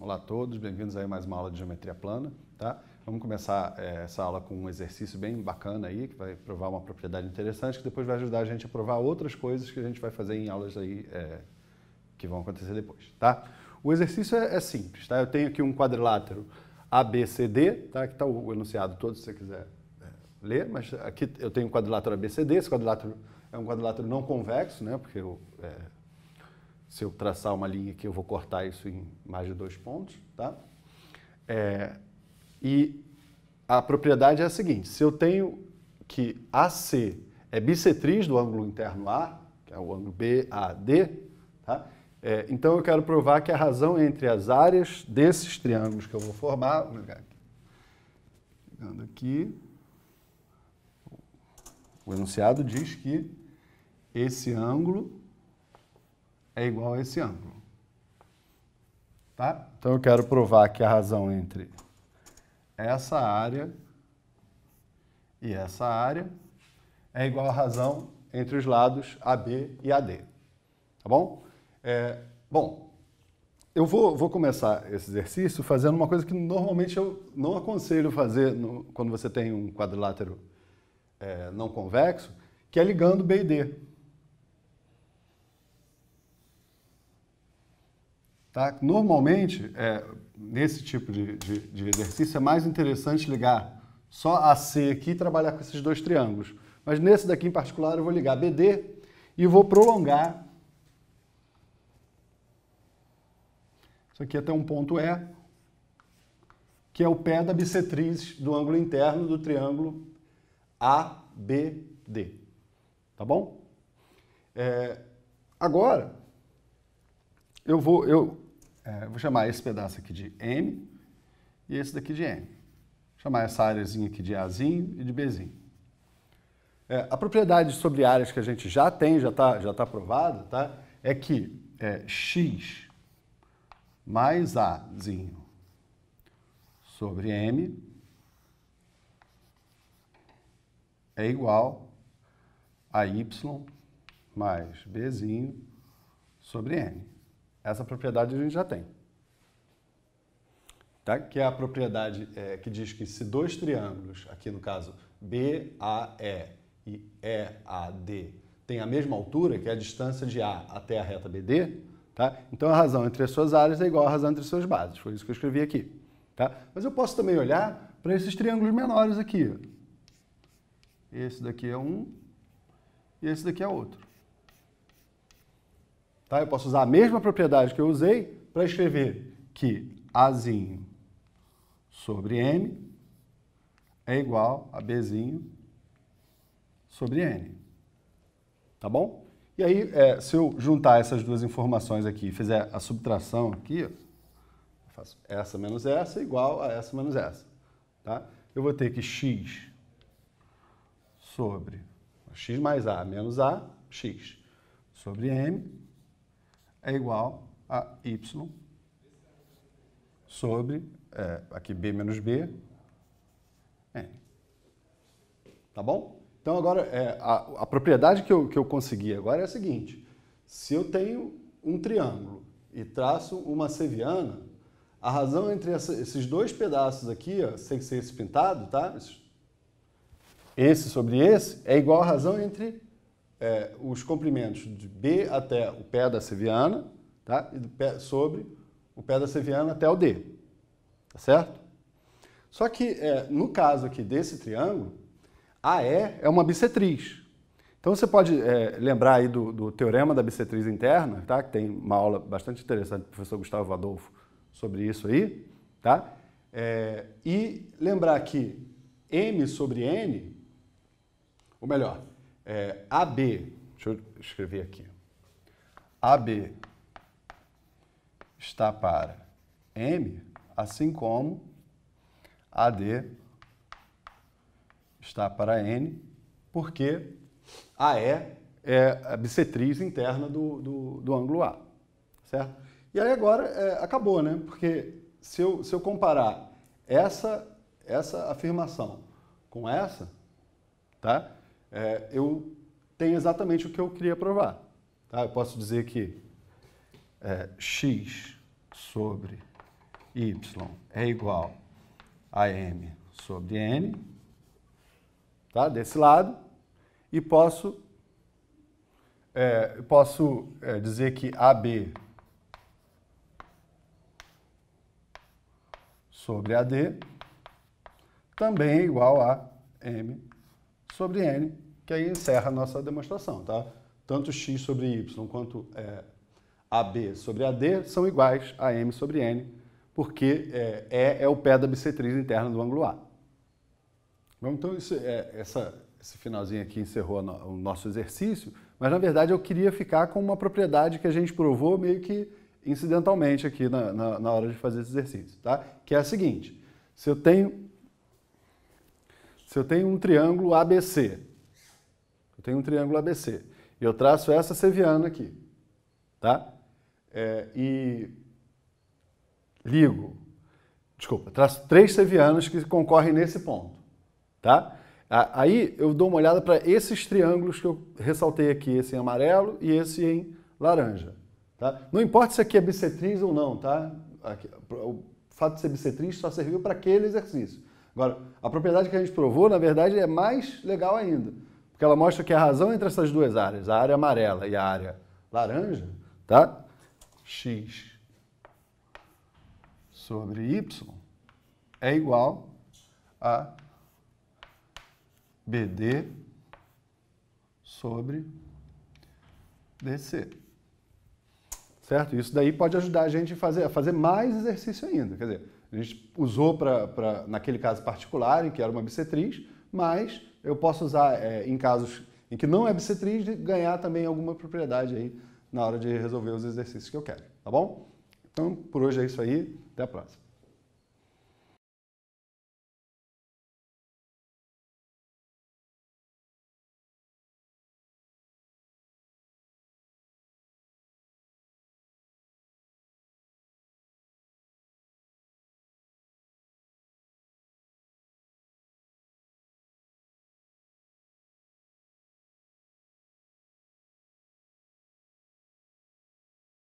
Olá a todos, bem-vindos a mais uma aula de geometria plana, tá? Vamos começar é, essa aula com um exercício bem bacana aí, que vai provar uma propriedade interessante, que depois vai ajudar a gente a provar outras coisas que a gente vai fazer em aulas aí é, que vão acontecer depois, tá? O exercício é, é, simples, tá? Eu tenho aqui um quadrilátero ABCD, tá? Aqui está o enunciado todo, se você quiser eh, ler, mas aqui eu tenho um quadrilátero ABCD, esse quadrilátero é um quadrilátero não convexo, né? Porque o se eu traçar uma linha aqui, eu vou cortar isso em mais de dois pontos, tá? É, e a propriedade é a seguinte, se eu tenho que AC é bissetriz do ângulo interno A, que é o ângulo BAD, tá? É, então eu quero provar que a razão entre as áreas desses triângulos que eu vou formar, vou pegar aqui, pegando aqui, o enunciado diz que esse ângulo é igual a esse ângulo. Tá? Então eu quero provar que a razão entre essa área e essa área é igual à razão entre os lados AB e AD. Tá bom? É, bom, eu vou, vou começar esse exercício fazendo uma coisa que normalmente eu não aconselho fazer no, quando você tem um quadrilátero é, não convexo, que é ligando B e D. Tá? Normalmente, é, nesse tipo de, de, de, exercício, é mais interessante ligar só AC aqui e trabalhar com esses dois triângulos. Mas nesse daqui em particular, eu vou ligar BD e vou prolongar. Isso aqui é até um ponto E, que é o pé da bissetriz do ângulo interno do triângulo ABD. Tá bom? É, agora, eu vou, eu é, vou chamar esse pedaço aqui de M e esse daqui de M. Vou chamar essa áreazinha aqui de Azinho e de Bzinho. É, a propriedade sobre áreas que a gente já tem, já está já tá provada, tá? é que é, X mais Azinho sobre M é igual a Y mais Bzinho sobre N. Essa propriedade a gente já tem. Tá? Que é a propriedade é, que diz que se dois triângulos, aqui no caso BAE e EAD, têm a mesma altura, que é a distância de A até a reta BD, tá? então a razão entre as suas áreas é igual à razão entre as suas bases. Foi isso que eu escrevi aqui. Tá? Mas eu posso também olhar para esses triângulos menores aqui. Esse daqui é um e esse daqui é outro. Tá? Eu posso usar a mesma propriedade que eu usei para escrever que Azinho sobre M é igual a Bzinho sobre N. Tá bom? E aí, é, se eu juntar essas duas informações aqui e fizer a subtração aqui, faço essa menos essa igual a essa menos essa. Tá? Eu vou ter que x sobre x mais a menos a, x sobre m é igual a y sobre, é, aqui b menos b, n. Tá bom? Então agora, é, a, a, propriedade que eu, que eu consegui agora é a seguinte, se eu tenho um triângulo e traço uma seviana, a razão entre essa, esses dois pedaços aqui, ó, sem ser esse pintado, tá? Esse sobre esse, é igual a razão entre é, os comprimentos de B até o pé da seviana, tá? E do pé, sobre o pé da seviana até o D, tá certo? Só que é, no caso aqui desse triângulo, AE é uma bissetriz. Então você pode é, lembrar aí do, do, teorema da bissetriz interna, tá? Que tem uma aula bastante interessante do professor Gustavo Adolfo sobre isso aí, tá? É, e lembrar que M sobre N, ou melhor, é, AB, deixa eu escrever aqui, AB está para M, assim como AD está para N, porque AE é a bissetriz interna do, do, do ângulo A, certo? E aí agora é, acabou, né? Porque se eu, se eu comparar essa, essa afirmação com essa, tá? é, eu tenho exatamente o que eu queria provar. Tá? Eu posso dizer que é, x sobre y é igual a m sobre n, tá? desse lado, e posso, é, posso é, dizer que AB sobre AD também é igual a M sobre N, que aí encerra a nossa demonstração, tá? Tanto x sobre y quanto é, AB sobre AD são iguais a M sobre N, porque é, E é o pé da bissetriz interna do ângulo A. Bom, então, isso, é, essa, esse finalzinho aqui encerrou o nosso exercício, mas na verdade eu queria ficar com uma propriedade que a gente provou meio que incidentalmente aqui na, na, na hora de fazer esse exercício, tá? Que é a seguinte, se eu tenho se eu tenho um triângulo ABC, eu tenho um triângulo ABC, e eu traço essa seviana aqui, tá? É, e ligo, desculpa, traço três sevianas que concorrem nesse ponto, tá? Aí eu dou uma olhada para esses triângulos que eu ressaltei aqui, esse em amarelo e esse em laranja. Tá? Não importa se aqui é bissetriz ou não, tá? Aqui, o fato de ser bissetriz só serviu para aquele exercício. Agora, a propriedade que a gente provou, na verdade, é mais legal ainda, porque ela mostra que a razão entre essas duas áreas, a área amarela e a área laranja, tá? x sobre y é igual a BD sobre DC certo? Isso daí pode ajudar a gente a fazer, a fazer mais exercício ainda. Quer dizer, a gente usou para, naquele caso particular, em que era uma bissetriz, mas eu posso usar é, em casos em que não é bissetriz, ganhar também alguma propriedade aí na hora de resolver os exercícios que eu quero, tá bom? Então, por hoje é isso aí, até a próxima.